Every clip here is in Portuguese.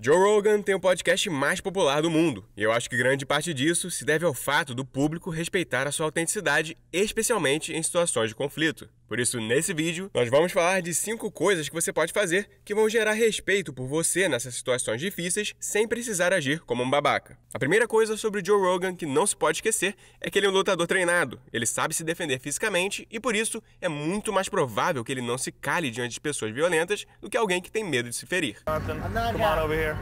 Joe Rogan tem o podcast mais popular do mundo, e eu acho que grande parte disso se deve ao fato do público respeitar a sua autenticidade, especialmente em situações de conflito. Por isso, nesse vídeo, nós vamos falar de 5 coisas que você pode fazer que vão gerar respeito por você nessas situações difíceis sem precisar agir como um babaca. A primeira coisa sobre o Joe Rogan que não se pode esquecer é que ele é um lutador treinado, ele sabe se defender fisicamente e por isso é muito mais provável que ele não se cale diante de pessoas violentas do que alguém que tem medo de se ferir. Come on over here. here.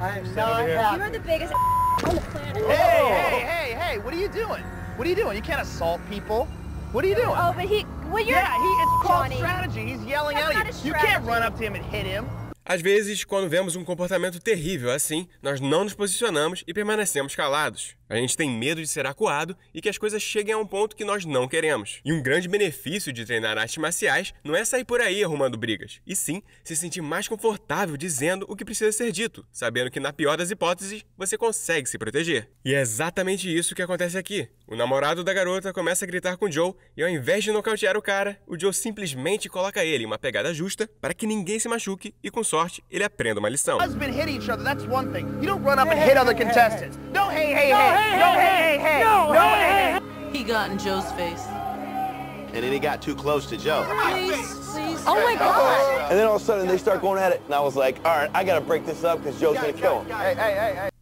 I am not happy. You're the biggest on the planet. Hey, hey, hey, hey, what are you doing? What are you doing? You can't assault people. What are you doing? Oh, but he... Well, you're... Yeah, he, it's called Johnny. strategy. He's yelling That's at you. You can't run up to him and hit him. Às vezes, quando vemos um comportamento terrível assim, nós não nos posicionamos e permanecemos calados. A gente tem medo de ser acuado e que as coisas cheguem a um ponto que nós não queremos. E um grande benefício de treinar artes marciais não é sair por aí arrumando brigas, e sim se sentir mais confortável dizendo o que precisa ser dito, sabendo que, na pior das hipóteses, você consegue se proteger. E é exatamente isso que acontece aqui. O namorado da garota começa a gritar com o Joe e, ao invés de nocautear o cara, o Joe simplesmente coloca ele em uma pegada justa para que ninguém se machuque e sorte sorte, ele aprende uma lição. And then he got too close to Joe. Nice. Oh my God. And then all of a sudden they start going at it, and I was like, all right, I gotta break this up because Joe's gonna kill him.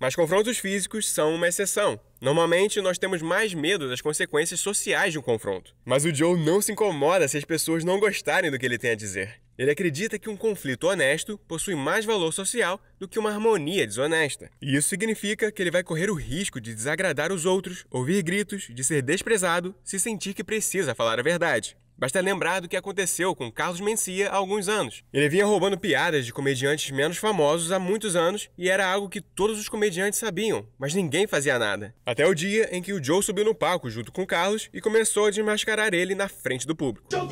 Mas confrontos físicos são uma exceção. Normalmente nós temos mais medo das consequências sociais de um confronto. Mas o Joe não se incomoda se as pessoas não gostarem do que ele tem a dizer. Ele acredita que um conflito honesto possui mais valor social do que uma harmonia desonesta. E isso significa que ele vai correr o risco de desagradar os outros, ouvir gritos, de ser desprezado, se sentir que precisa falar a verdade. Basta lembrar do que aconteceu com Carlos Mencia há alguns anos. Ele vinha roubando piadas de comediantes menos famosos há muitos anos e era algo que todos os comediantes sabiam, mas ninguém fazia nada. Até o dia em que o Joe subiu no palco junto com Carlos e começou a desmascarar ele na frente do público. Joe,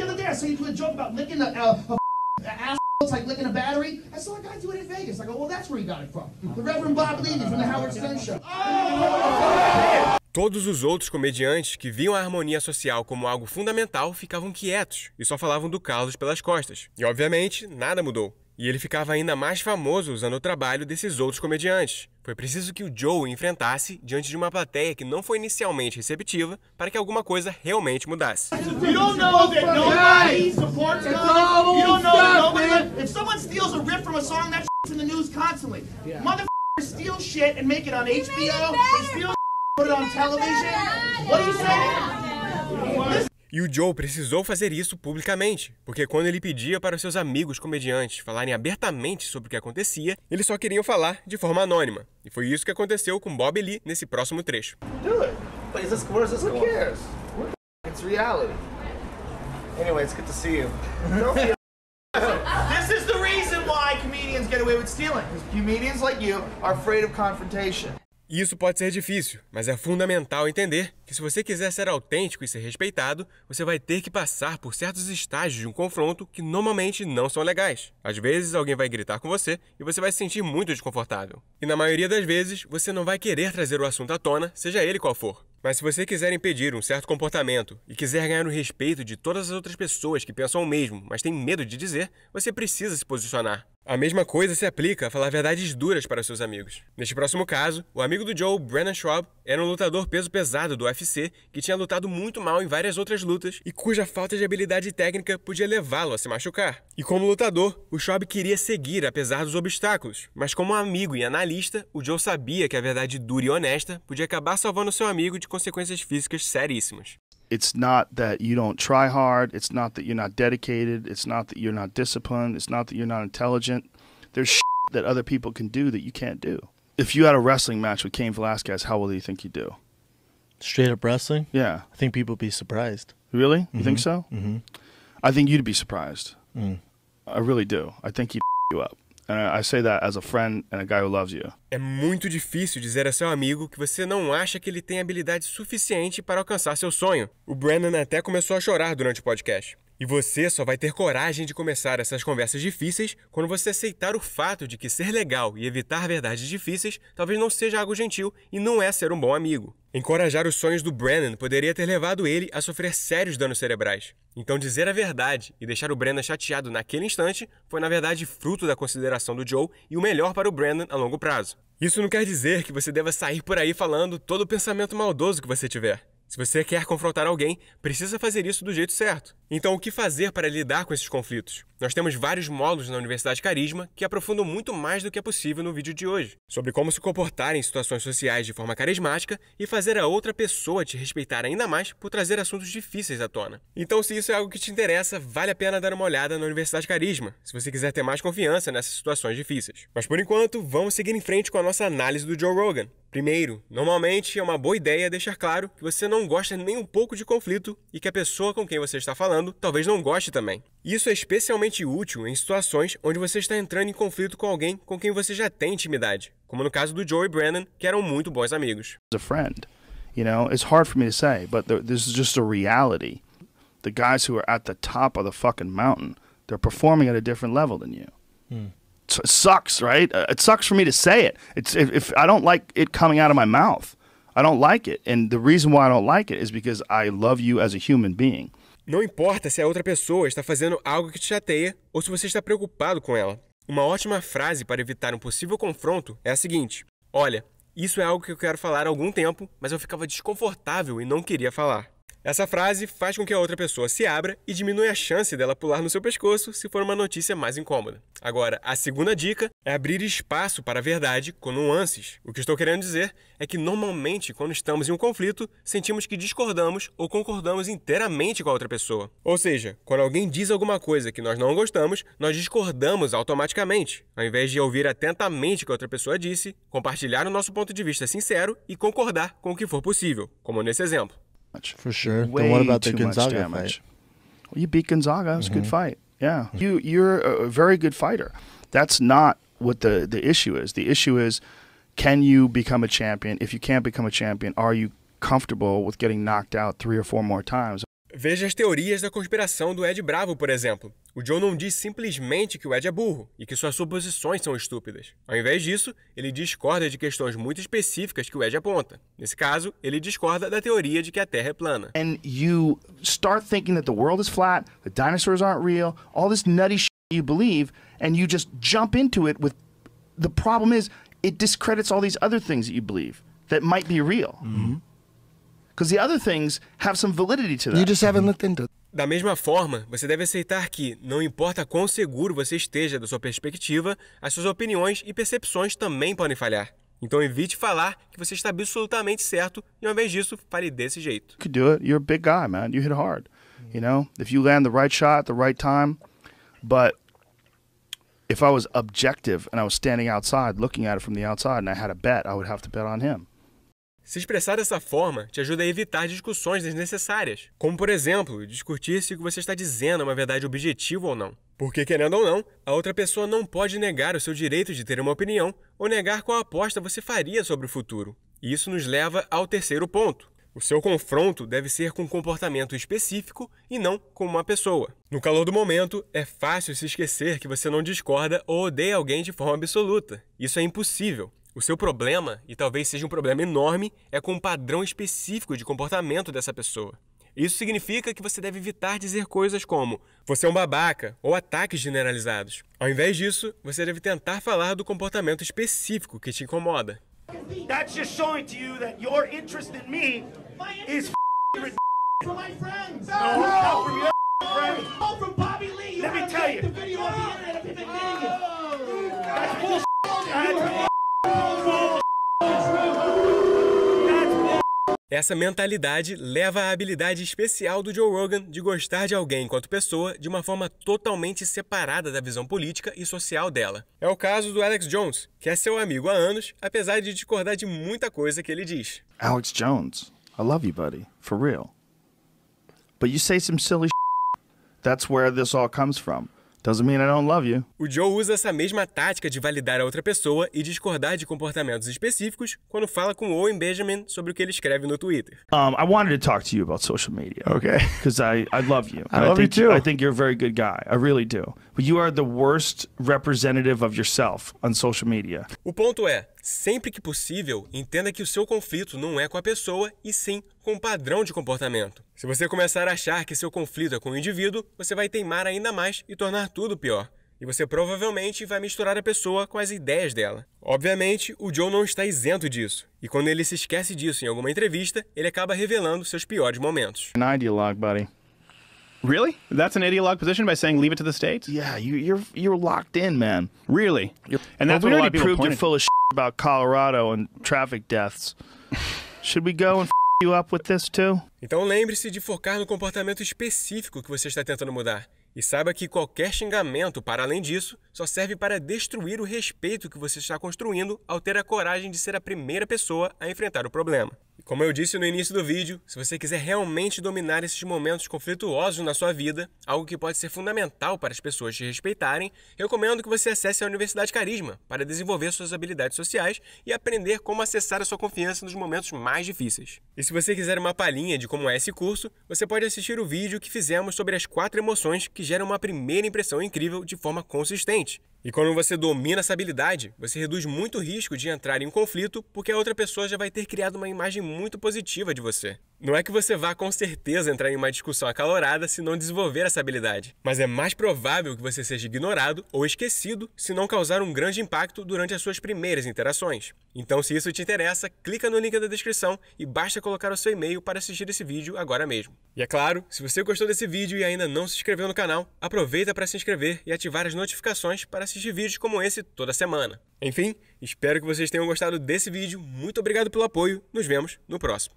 Todos os outros comediantes que viam a harmonia social como algo fundamental ficavam quietos e só falavam do Carlos pelas costas. E obviamente, nada mudou. E ele ficava ainda mais famoso usando o trabalho desses outros comediantes. Foi preciso que o Joe enfrentasse diante de uma plateia que não foi inicialmente receptiva para que alguma coisa realmente mudasse. Steal shit and make it on HBO. E o Joe precisou fazer isso publicamente, porque quando ele pedia para seus amigos comediantes falarem abertamente sobre o que acontecia, eles só queriam falar de forma anônima. E foi isso que aconteceu com Bob Lee nesse próximo trecho. Comedians like you are afraid of confrontation. E isso pode ser difícil, mas é fundamental entender que se você quiser ser autêntico e ser respeitado, você vai ter que passar por certos estágios de um confronto que normalmente não são legais. Às vezes alguém vai gritar com você e você vai se sentir muito desconfortável. E na maioria das vezes, você não vai querer trazer o assunto à tona, seja ele qual for. Mas se você quiser impedir um certo comportamento e quiser ganhar o respeito de todas as outras pessoas que pensam o mesmo, mas têm medo de dizer, você precisa se posicionar. A mesma coisa se aplica a falar verdades duras para seus amigos. Neste próximo caso, o amigo do Joe, Brennan Schwab, era um lutador peso pesado do UFC que tinha lutado muito mal em várias outras lutas e cuja falta de habilidade técnica podia levá-lo a se machucar. E como lutador, o Schwab queria seguir apesar dos obstáculos, mas como amigo e analista, o Joe sabia que a verdade dura e honesta podia acabar salvando seu amigo de consequências físicas seríssimas. it's not that you don't try hard. It's not that you're not dedicated. It's not that you're not disciplined. It's not that you're not intelligent. There's that other people can do that you can't do. If you had a wrestling match with Cain Velasquez, how well do you think you do? Straight up wrestling? Yeah. I think people would be surprised. Really? You mm -hmm. think mm-hmm. so? Mm -hmm. I think you'd be surprised. Mm. I really do. I think he'd you up. I say that as a friend and a guy who loves you. É muito difícil dizer a seu amigo que você não acha que ele tem habilidade suficiente para alcançar seu sonho. O Brandon até começou a chorar durante o podcast. E você só vai ter coragem de começar essas conversas difíceis quando você aceitar o fato de que ser legal e evitar verdades difíceis talvez não seja algo gentil e não é ser um bom amigo. Encorajar os sonhos do Brennan poderia ter levado ele a sofrer sérios danos cerebrais. Então dizer a verdade e deixar o Brennan chateado naquele instante foi na verdade fruto da consideração do Joe e o melhor para o Brennan a longo prazo. Isso não quer dizer que você deva sair por aí falando todo o pensamento maldoso que você tiver. Se você quer confrontar alguém, precisa fazer isso do jeito certo. Então, o que fazer para lidar com esses conflitos? Nós temos vários módulos na Universidade Carisma que aprofundam muito mais do que é possível no vídeo de hoje, sobre como se comportar em situações sociais de forma carismática e fazer a outra pessoa te respeitar ainda mais por trazer assuntos difíceis à tona. Então, se isso é algo que te interessa, vale a pena dar uma olhada na Universidade Carisma, se você quiser ter mais confiança nessas situações difíceis. Mas por enquanto, vamos seguir em frente com a nossa análise do Joe Rogan. Primeiro, normalmente é uma boa ideia deixar claro que você não gosta nem um pouco de conflito e que a pessoa com quem você está falando talvez não goste também. Isso é especialmente útil em situações onde você está entrando em conflito com alguém com quem você já tem intimidade, como no caso do Joey Brennan, que eram muito bons amigos. A friend, you know, it's hard for me to say, but this is just a reality. The guys who are at the top of the fucking mountain, they're performing at a different level than you. Hmm sucks, right? Uh, it sucks for me to say it. It's if, if I don't like it coming out of my mouth, I don't like it, and the reason why I don't like it is because I love you as a human being. Não importa se a é outra pessoa está fazendo algo que te chateia ou se você está preocupado com ela. Uma ótima frase para evitar um possível confronto é a seguinte: Olha, isso é algo que eu quero falar há algum tempo, mas eu ficava desconfortável e não queria falar. Essa frase faz com que a outra pessoa se abra e diminui a chance dela pular no seu pescoço se for uma notícia mais incômoda. Agora, a segunda dica é abrir espaço para a verdade com nuances. O que estou querendo dizer é que normalmente, quando estamos em um conflito, sentimos que discordamos ou concordamos inteiramente com a outra pessoa. Ou seja, quando alguém diz alguma coisa que nós não gostamos, nós discordamos automaticamente, ao invés de ouvir atentamente o que a outra pessoa disse, compartilhar o nosso ponto de vista sincero e concordar com o que for possível, como nesse exemplo. For sure. Way then what about the Gonzaga fight? Well, you beat Gonzaga. It was a good mm-hmm. fight. Yeah. Mm-hmm. You you're a very good fighter. That's not what the the issue is. The issue is can you become a champion? If you can't become a champion, are you comfortable with getting knocked out three or four more times? Veja as teorias da conspiração do Ed Bravo, por exemplo. O John não diz simplesmente que o Ed é burro e que suas suposições são estúpidas. Ao invés disso, ele discorda de questões muito específicas que o Ed aponta. Nesse caso, ele discorda da teoria de que a Terra é plana. And you start thinking that the world is flat, the dinosaurs aren't real, all this nutty shit you believe, and you just jump into it with the problem is it discredits all these other things that you believe that might be real. mm -hmm. the other things have some validity to them. You just haven't looked into it. Da mesma forma, você deve aceitar que, não importa quão seguro você esteja da sua perspectiva, as suas opiniões e percepções também podem falhar. Então evite falar que você está absolutamente certo e ao invés disso, fale desse jeito. You could do it. You're a big guy, man. You hit hard. You know, if you land the right shot the right time, but if I was objective and I was standing outside looking at it from the outside and I had a bet, I would have to bet on him. Se expressar dessa forma te ajuda a evitar discussões desnecessárias, como, por exemplo, discutir se o que você está dizendo é uma verdade objetiva ou não. Porque, querendo ou não, a outra pessoa não pode negar o seu direito de ter uma opinião ou negar qual aposta você faria sobre o futuro. E isso nos leva ao terceiro ponto. O seu confronto deve ser com um comportamento específico e não com uma pessoa. No calor do momento, é fácil se esquecer que você não discorda ou odeia alguém de forma absoluta. Isso é impossível. O seu problema, e talvez seja um problema enorme, é com o um padrão específico de comportamento dessa pessoa. Isso significa que você deve evitar dizer coisas como você é um babaca ou ataques generalizados. Ao invés disso, você deve tentar falar do comportamento específico que te incomoda. Essa mentalidade leva à habilidade especial do Joe Rogan de gostar de alguém enquanto pessoa de uma forma totalmente separada da visão política e social dela. É o caso do Alex Jones, que é seu amigo há anos, apesar de discordar de muita coisa que ele diz. Alex Jones, I love you, buddy, for real. But you say some silly sh That's where this all comes from. Doesn't mean I don't love you. O Joe usa essa mesma tática de validar a outra pessoa e discordar de comportamentos específicos quando fala com Owen Benjamin sobre o que ele escreve no Twitter. Um, I wanted to talk to you about social media. Okay. Because I, I love you. I, I love think, you too. I think you're a very good guy. I really do. But you are the worst representative of yourself on social media. O ponto é, Sempre que possível, entenda que o seu conflito não é com a pessoa e sim com o padrão de comportamento. Se você começar a achar que seu conflito é com o indivíduo, você vai teimar ainda mais e tornar tudo pior. E você provavelmente vai misturar a pessoa com as ideias dela. Obviamente, o Joe não está isento disso. E quando ele se esquece disso em alguma entrevista, ele acaba revelando seus piores momentos. An ideologue, buddy. Really? That's an ideologue position by saying leave it to the states? Yeah, you, you're you're locked in, man. Really? And that's well, we what a lot of people pointed. You're full of shit about Colorado and traffic deaths. Should we go and you up with this too? Então lembre-se de focar no comportamento específico que você está tentando mudar. E saiba que qualquer xingamento, para além disso, só serve para destruir o respeito que você está construindo ao ter a coragem de ser a primeira pessoa a enfrentar o problema como eu disse no início do vídeo, se você quiser realmente dominar esses momentos conflituosos na sua vida, algo que pode ser fundamental para as pessoas te respeitarem, recomendo que você acesse a Universidade Carisma para desenvolver suas habilidades sociais e aprender como acessar a sua confiança nos momentos mais difíceis. E se você quiser uma palhinha de como é esse curso, você pode assistir o vídeo que fizemos sobre as quatro emoções que geram uma primeira impressão incrível de forma consistente. E quando você domina essa habilidade, você reduz muito o risco de entrar em um conflito porque a outra pessoa já vai ter criado uma imagem muito positiva de você. Não é que você vá com certeza entrar em uma discussão acalorada se não desenvolver essa habilidade, mas é mais provável que você seja ignorado ou esquecido se não causar um grande impacto durante as suas primeiras interações. Então, se isso te interessa, clica no link da descrição e basta colocar o seu e-mail para assistir esse vídeo agora mesmo. E é claro, se você gostou desse vídeo e ainda não se inscreveu no canal, aproveita para se inscrever e ativar as notificações para assistir vídeos como esse toda semana. Enfim, espero que vocês tenham gostado desse vídeo. Muito obrigado pelo apoio. Nos vemos no próximo.